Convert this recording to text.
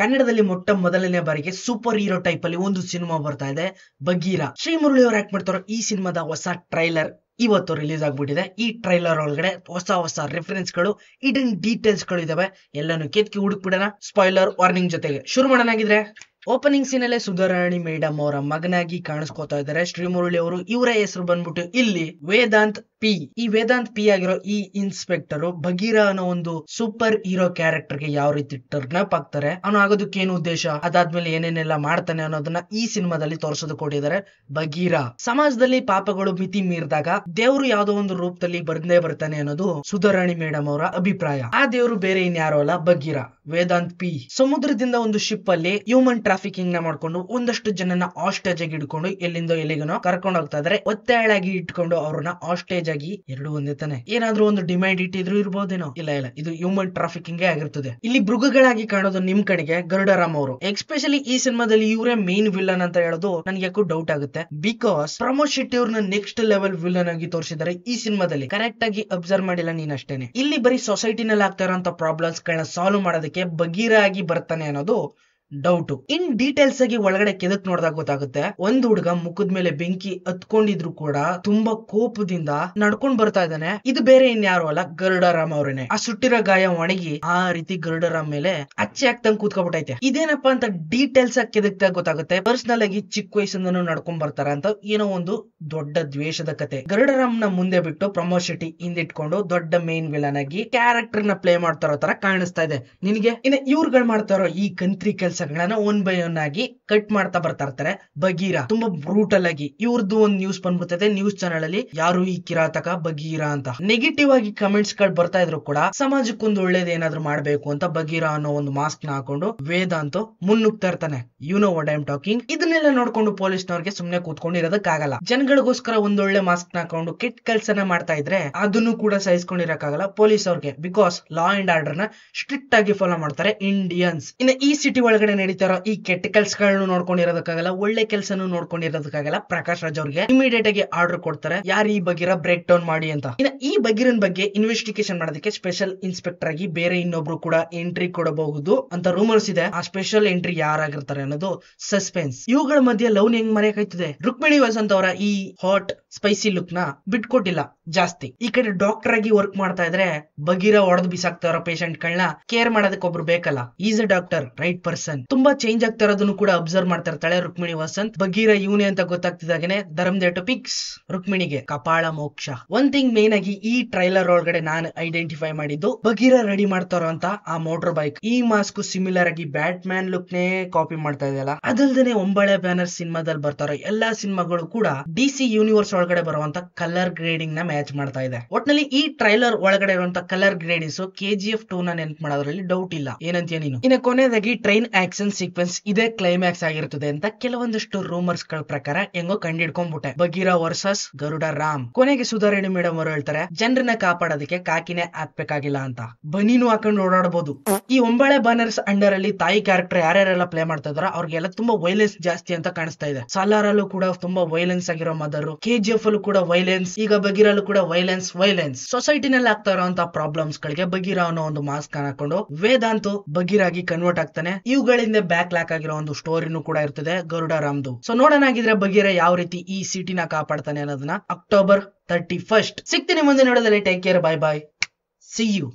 ಕನ್ನಡದಲ್ಲಿ ಮೊಟ್ಟ ಮೊದಲನೇ ಬಾರಿಗೆ ಸೂಪರ್ ಹೀರೋ ಟೈಪ್ ಅಲ್ಲಿ ಒಂದು ಸಿನಿಮಾ ಬರ್ತಾ ಇದೆ ಬಗೀರಾ ಶ್ರೀ ಮುರಳಿ ಅವರು ಆಕ್ಟ್ ಮಾಡ್ತಾರೋ ಈ ಸಿನಿಮಾದ ಹೊಸ ಟ್ರೈಲರ್ ಇವತ್ತು ರಿಲೀಸ್ ಆಗ್ಬಿಟ್ಟಿದೆ ಈ ಟ್ರೈಲರ್ ಒಳಗಡೆ ಹೊಸ ಹೊಸ ರೆಫರೆನ್ಸ್ ಗಳು ಇಡನ್ ಡೀಟೇಲ್ಸ್ ಗಳು ಇದಾವೆ ಎಲ್ಲಾನು ಕೆತ್ಕಿ ಹುಡುಕ್ಬಿಡೋಣ ಸ್ಪಾಯ್ಲರ್ ವಾರ್ನಿಂಗ್ ಜೊತೆಗೆ ಶುರು ಮಾಡೋಣ ಓಪನಿಂಗ್ ಸೀನ್ ಅಲ್ಲಿ ಸುಧಾರಾಣಿ ಮೇಡಮ್ ಅವರ ಮಗನಾಗಿ ಕಾಣಿಸ್ಕೋತಾ ಇದ್ದಾರೆ ಶ್ರೀಮುರಳಿ ಅವರು ಇವರ ಹೆಸರು ಬಂದ್ಬಿಟ್ಟು ಇಲ್ಲಿ ವೇದಾಂತ್ ಪಿ ಈ ವೇದಾಂತ್ ಪಿ ಆಗಿರೋ ಈ ಇನ್ಸ್ಪೆಕ್ಟರ್ ಬಗೀರ ಅನ್ನೋ ಒಂದು ಸೂಪರ್ ಹೀರೋ ಕ್ಯಾರೆಕ್ಟರ್ ಗೆ ಯಾವ ರೀತಿ ಟರ್ನ್ ಅಪ್ ಆಗ್ತಾರೆ ಅವನು ಆಗೋದಕ್ಕೆ ಏನು ಉದ್ದೇಶ ಅದಾದ್ಮೇಲೆ ಏನೇನೆಲ್ಲ ಮಾಡ್ತಾನೆ ಅನ್ನೋದನ್ನ ಈ ಸಿನಿಮಾದಲ್ಲಿ ತೋರಿಸೋದು ಕೊಟ್ಟಿದ್ದಾರೆ ಬಗೀರ ಸಮಾಜದಲ್ಲಿ ಪಾಪಗಳು ಮಿತಿ ಮೀರಿದಾಗ ದೇವರು ಯಾವ್ದೋ ಒಂದು ರೂಪದಲ್ಲಿ ಬಂದೇ ಬರ್ತಾನೆ ಅನ್ನೋದು ಸುಧಾರಾಣಿ ಮೇಡಮ್ ಅವರ ಅಭಿಪ್ರಾಯ ಆ ದೇವರು ಬೇರೆ ಇನ್ಯಾರೋ ಅಲ್ಲ ಬಗೀರ ವೇದಾಂತ್ ಪಿ ಸಮುದ್ರದಿಂದ ಒಂದು ಶಿಪ್ ಅಲ್ಲಿ ಹ್ಯೂಮನ್ ಟ್ರಾಫಿಕಿಂಗ್ ನ ಮಾಡ್ಕೊಂಡು ಒಂದಷ್ಟು ಜನನ ಆಸ್ಟೇಜ್ ಆಗಿ ಎಲ್ಲಿಂದೋ ಎಲ್ಲಿಂದ ಎಲ್ಲಿಗನೋ ಕರ್ಕೊಂಡು ಹೋಗ್ತಾ ಇದ್ರೆ ಒತ್ತಾಯಾಗಿ ಇಟ್ಕೊಂಡು ಅವ್ರನ್ನ ಆಸ್ಟೇಜ್ ಆಗಿ ಎರಡು ಒಂದೇ ತಾನೆ ಏನಾದ್ರೂ ಒಂದು ಡಿಮ್ಯಾಂಡ್ ಇಟ್ಟಿದ್ರು ಇರ್ಬೋದೇನೋ ಇಲ್ಲ ಇಲ್ಲ ಇದು ಹ್ಯೂಮನ್ ಟ್ರಾಫಿಕಿಂಗ್ ಆಗಿರ್ತದೆ ಇಲ್ಲಿ ಮೃಗಗಳಾಗಿ ಕಾಣೋದು ನಿಮ್ ಕಡೆಗೆ ಗರುಡರಾಮ್ ಅವರು ಎಕ್ಸ್ಪೆಷಲಿ ಈ ಸಿನಿಮಾದಲ್ಲಿ ಇವರೇ ಮೇನ್ ವಿಲ್ಲನ್ ಅಂತ ಹೇಳೋದು ನನ್ಗೆ ಯಾಕೋ ಡೌಟ್ ಆಗುತ್ತೆ ಬಿಕಾಸ್ ಪ್ರಮೋದ್ ಶೆಟ್ಟಿ ಅವ್ರನ್ನ ನೆಕ್ಸ್ಟ್ ಲೆವೆಲ್ ವಿಲನ್ ಆಗಿ ತೋರಿಸಿದ್ದಾರೆ ಈ ಸಿನಿಮಾದಲ್ಲಿ ಕರೆಕ್ಟ್ ಆಗಿ ಅಬ್ಸರ್ವ್ ಮಾಡಿಲ್ಲ ನೀನ್ ಅಷ್ಟೇನೆ ಇಲ್ಲಿ ಬರೀ ಸೊಸೈಟಿನಲ್ಲಿ ಆಗ್ತಾ ಇರೋ ಪ್ರಾಬ್ಲಮ್ಸ್ ಗಳನ್ನ ಸಾಲ್ವ್ ಮಾಡೋದಕ್ಕೆ ಬಗೀರ ಆಗಿ ಬರ್ತಾನೆ ಅನ್ನೋದು ಡೌಟ್ ಇನ್ ಡೀಟೇಲ್ಸ್ ಆಗಿ ಒಳಗಡೆ ಕೆದಕ್ ನೋಡಿದಾಗ ಗೊತ್ತಾಗುತ್ತೆ ಒಂದ್ ಹುಡುಗ ಮುಖದ ಮೇಲೆ ಬೆಂಕಿ ಹತ್ಕೊಂಡಿದ್ರು ಕೂಡ ತುಂಬಾ ಕೋಪದಿಂದ ನಡ್ಕೊಂಡ್ ಬರ್ತಾ ಇದ್ದಾನೆ ಇದು ಬೇರೆ ಇನ್ಯಾರು ಅಲ್ಲ ಗರುಡರಾಮ್ ಅವ್ರೇನೆ ಆ ಸುಟ್ಟಿರೋ ಗಾಯ ಒಣಗಿ ಆ ರೀತಿ ಗರುಡರಾಮ್ ಮೇಲೆ ಅಚ್ಚೆ ಆಗ್ತಂಗ್ ಕೂತ್ಕೊಬಿಟ್ಟೈತೆ ಇದೇನಪ್ಪ ಅಂತ ಡೀಟೇಲ್ಸ್ ಆಗಿ ಕೆದಕ್ದಾಗ ಗೊತ್ತಾಗುತ್ತೆ ಪರ್ಸನಲ್ ಆಗಿ ಚಿಕ್ಕ ವಯಸ್ಸಿಂದನು ನಡ್ಕೊಂಡ್ ಬರ್ತಾರ ಅಂತ ಏನೋ ಒಂದು ದೊಡ್ಡ ದ್ವೇಷದ ಕತೆ ಗರುಡರಾಮ್ ನ ಮುಂದೆ ಬಿಟ್ಟು ಪ್ರಮೋದ್ ಶೆಟ್ಟಿ ಹಿಂದಿಟ್ಕೊಂಡು ದೊಡ್ಡ ಮೇನ್ ವಿಲನ್ ಆಗಿ ಕ್ಯಾರೆಕ್ಟರ್ ನ ಪ್ಲೇ ಮಾಡ್ತಾರೋ ತರ ಕಾಣಿಸ್ತಾ ಇದೆ ನಿನಗೆ ಇನ್ನ ಇವ್ರುಗಳು ಮಾಡ್ತಾರೋ ಈ ಕಂತ್ರಿ ಕೆಲ್ಸ ಸಂಗಡನ ಒನ್ ಬೈ ಒನ್ ಆಗಿ ಕಟ್ ಮಾಡ್ತಾ ಬರ್ತಾ ಇರ್ತಾರೆ ಬಗೀರಾ ತುಂಬಾ ಬ್ರೂಟಲ್ ಆಗಿ ಇವ್ರದ್ದು ಒಂದ್ ನ್ಯೂಸ್ ಬಂದ್ಬಿಡ್ತದೆ ನ್ಯೂಸ್ ಚಾನಲ್ ಅಲ್ಲಿ ಯಾರು ಈ ಕಿರಾತಕ ಬಗೀರಾ ಅಂತ ನೆಗೆಟಿವ್ ಆಗಿ ಕಮೆಂಟ್ಸ್ ಗಳು ಬರ್ತಾ ಇದ್ರು ಕೂಡ ಸಮಾಜಕ್ಕೊಂದು ಒಳ್ಳೇದು ಏನಾದ್ರು ಮಾಡ್ಬೇಕು ಅಂತ ಬಗೀರಾ ಅನ್ನೋ ಒಂದು ಮಾಸ್ಕ್ ನ ಹಾಕೊಂಡು ಅಂತ ಮುನ್ನುಗ್ತಾ ಇರ್ತಾನೆ you know what am talking ಇದನ್ನೆಲ್ಲ ನೋಡ್ಕೊಂಡು ನವರಿಗೆ ಸುಮ್ನೆ ಕೂತ್ಕೊಂಡು ಆಗಲ್ಲ ಜನಗಳಿಗೋಸ್ಕರ ಒಂದೊಳ್ಳೆ ಮಾಸ್ಕ್ ನ ಹಾಕೊಂಡು ಕೆಟ್ಟ ಕೆಲ್ಸನ ಮಾಡ್ತಾ ಇದ್ರೆ ಅದನ್ನು ಕೂಡ ಸಹಿಸ್ಕೊಂಡಿರಕ್ಕಾಗಲ್ಲ ಪೊಲೀಸ್ ಅವ್ರಿಗೆ ಬಿಕಾಸ್ ಲಾ ಅಂಡ್ ಆರ್ಡರ್ ನ ಸ್ಟ್ರಿಕ್ಟ್ ಆಗಿ ಫಾಲೋ ಮಾಡ್ತಾರೆ ಇಂಡಿಯನ್ಸ್ ಇನ್ನು ಈ ಸಿಟಿ ಒಳಗಡೆ ಹೊರಗಡೆ ನಡೀತಾರೋ ಈ ಕೆಟ್ಟ ಕೆಲ್ಸಗಳನ್ನು ನೋಡ್ಕೊಂಡಿರೋದಕ್ಕಾಗಲ್ಲ ಒಳ್ಳೆ ಕೆಲ್ಸನು ನೋಡ್ಕೊಂಡಿರೋದಕ್ಕಾಗಲ್ಲ ಪ್ರಕಾಶ್ ರಾಜ್ ಅವ್ರಿಗೆ ಇಮಿಡಿಯೇಟ್ ಆಗಿ ಆರ್ಡರ್ ಕೊಡ್ತಾರೆ ಯಾರು ಈ ಬಗ್ಗೆ ಬ್ರೇಕ್ ಡೌನ್ ಮಾಡಿ ಅಂತ ಈ ಬಗಿರನ್ ಬಗ್ಗೆ ಇನ್ವೆಸ್ಟಿಗೇಷನ್ ಮಾಡೋದಕ್ಕೆ ಸ್ಪೆಷಲ್ ಇನ್ಸ್ಪೆಕ್ಟರ್ ಆಗಿ ಬೇರೆ ಇನ್ನೊಬ್ರು ಕೂಡ ಎಂಟ್ರಿ ಕೊಡಬಹುದು ಅಂತ ರೂಮರ್ಸ್ ಇದೆ ಆ ಸ್ಪೆಷಲ್ ಎಂಟ್ರಿ ಯಾರಾಗಿರ್ತಾರೆ ಅನ್ನೋದು ಸಸ್ಪೆನ್ಸ್ ಇವುಗಳ ಮಧ್ಯೆ ಲವ್ ಹೆಂಗ್ ಮರೆಯಕಾಯ್ತದೆ ರುಕ್ಮಿಣಿ ವಸಂತ್ ಅವರ ಈ ಹಾಟ್ ಸ್ಪೈಸಿ ಲುಕ್ ನ ಬಿಟ್ಕೊಟ್ಟಿಲ್ಲ ಜಾಸ್ತಿ ಈ ಕಡೆ ಡಾಕ್ಟರ್ ಆಗಿ ವರ್ಕ್ ಮಾಡ್ತಾ ಇದ್ರೆ ಬಗೀರ ಒಡೆದ್ ಬಿಸಾಕ್ತಾ ಇರೋ ಪೇಷಂಟ್ ಗಳನ್ನ ಕೇರ್ ಮಾಡೋದಕ್ಕೆ ಒಬ್ರು ಬೇಕಲ್ಲ is a doctor right person ತುಂಬಾ ಚೇಂಜ್ ಆಗ್ತಾ ಇರೋದನ್ನು ಕೂಡ ಅಬ್ಸರ್ವ್ ಮಾಡ್ತಾ ಇರ್ತಾಳೆ ರುಕ್ಮಿಣಿ ವಸಂತ್ ಬಗೀರ ಇವನೇ ಅಂತ ಗೊತ್ತಾಗ್ತಿದ್ದಾಗನೆ ಧರ್ಮದೇಟ ಪಿಕ್ಸ್ ರುಕ್ಮಿಣಿಗೆ ಕಪಾಳ ಮೋಕ್ಷ ಒನ್ ಥಿಂಗ್ ಮೇನ್ ಆಗಿ ಈ ಟ್ರೈಲರ್ ಒಳಗಡೆ ನಾನು ಐಡೆಂಟಿಫೈ ಮಾಡಿದ್ದು ಬಗೀರ ರೆಡಿ ಮಾಡ್ತಾ ಇರೋಂತ ಆ ಮೋಟರ್ ಬೈಕ್ ಈ ಮಾಸ್ಕ್ ಸಿಮಿಲರ್ ಆಗಿ ಬ್ಯಾಟ್ ಮ್ಯಾನ್ ಲುಕ್ ನೇ ಕಾಪಿ ಮಾಡ್ತಾ ಇದೆಯಲ್ಲ ಅದಲ್ದೇನೆ ಒಂಬಳೆ ಬ್ಯಾನರ್ ಸಿನಿಮಾದಲ್ಲಿ ಬರ್ತಾರೋ ಎಲ್ಲಾ ಸಿನಿಮಾಗಳು ಕೂಡ ಡಿ ಸಿ ಯೂನಿವರ್ಸ್ ಒಳಗಡೆ ಬರುವಂತ ಕಲರ್ ಗ್ರೇಡಿಂಗ್ ನ ಮ್ಯಾಚ್ ಮಾಡ್ತಾ ಇದೆ ಒಟ್ನಲ್ಲಿ ಈ ಟ್ರೈಲರ್ ಒಳಗಡೆ ಇರುವಂತ ಕಲರ್ ಗ್ರೇಡಿಂಗ್ಸ್ ಎಫ್ ಟೂ ನ ನೆನ್ಪ್ ಮಾಡೋದ್ರಲ್ಲಿ ಡೌಟ್ ಇಲ್ಲ ಏನಂತೀಯ ನೀನು ಇನ್ನ ಕೊನೆಯದಾಗಿ ಟ್ರೈನ್ ಆಕ್ಷನ್ ಸೀಕ್ವೆನ್ಸ್ ಇದೇ ಕ್ಲೈಮ್ಯಾಕ್ಸ್ ಆಗಿರುತ್ತದೆ ಅಂತ ಕೆಲವೊಂದಿಷ್ಟು ರೂಮರ್ಸ್ ಗಳ ಪ್ರಕಾರ ಹೆಂಗೋ ಕಂಡಿಡ್ಕೊಂಡ್ಬಿಟ್ಟೆ ಬಗೀರಾ ವರ್ಸಸ್ ಗರುಡ ರಾಮ್ ಕೊನೆಗೆ ಸುಧಾರಣೆ ಮೇಡಮ್ ಅವರು ಹೇಳ್ತಾರೆ ಜನರನ್ನ ಕಾಪಾಡೋದಕ್ಕೆ ಕಾಕಿನೇ ಹಾಕ್ಬೇಕಾಗಿಲ್ಲ ಅಂತ ಬನೀನು ಹಾಕೊಂಡು ಓಡಾಡಬಹುದು ಈ ಒಂಬಳೆ ಬ್ಯಾನರ್ಸ್ ಅಂಡರ್ ಅಲ್ಲಿ ತಾಯಿ ಕ್ಯಾರೆಕ್ಟರ್ ಯಾರ್ಯಾರೆಲ್ಲ ಪ್ಲೇ ಮಾಡ್ತಾ ಇದಾರೋ ಅವ್ರಿಗೆಲ್ಲ ತುಂಬಾ ವೈಲೆನ್ಸ್ ಜಾಸ್ತಿ ಅಂತ ಕಾಣಿಸ್ತಾ ಇದೆ ಸಾಲಾರಲ್ಲೂ ಕೂಡ ತುಂಬಾ ವೈಲೆನ್ಸ್ ಆಗಿರೋ ಮದರು ಕೆಜಿ ಎಫ್ ಅಲ್ಲೂ ಕೂಡ ವೈಲೆನ್ಸ್ ಈಗ ಬಗೀರಲ್ಲೂ ಕೂಡ ವೈಲೆನ್ಸ್ ವೈಲೆನ್ಸ್ ಸೊಸೈಟಿನಲ್ಲಿ ಆಗ್ತಾ ಇರುವಂತಹ ಪ್ರಾಬ್ಲಮ್ಸ್ ಗಳಿಗೆ ಬಗೀರ ಅನ್ನೋ ಒಂದು ಮಾಸ್ಕ್ ಹಾಕೊಂಡು ವೇದಾಂತು ಬಗೀರಾಗಿ ಕನ್ವರ್ಟ್ ಆಗ್ತಾನೆ ಇವುಗಳಿಂದ ಬ್ಯಾಕ್ ಲ್ಯಾಕ್ ಆಗಿರೋ ಒಂದು ಸ್ಟೋರಿನೂ ಕೂಡ ಇರ್ತದೆ ಗರುಡ ರಾಮ್ದು ಸೊ ನೋಡೋಣಾಗಿದ್ರೆ ಬಗೀರ ಯಾವ ರೀತಿ ಈ ಸಿಟಿನ ಕಾಪಾಡ್ತಾನೆ ಅನ್ನೋದನ್ನ ಅಕ್ಟೋಬರ್ ತರ್ಟಿ ಫಸ್ಟ್ ಸಿಗ್ತೀನಿ ಮುಂದೆ ನೋಡೋದಲ್ಲಿ take care bye bye see you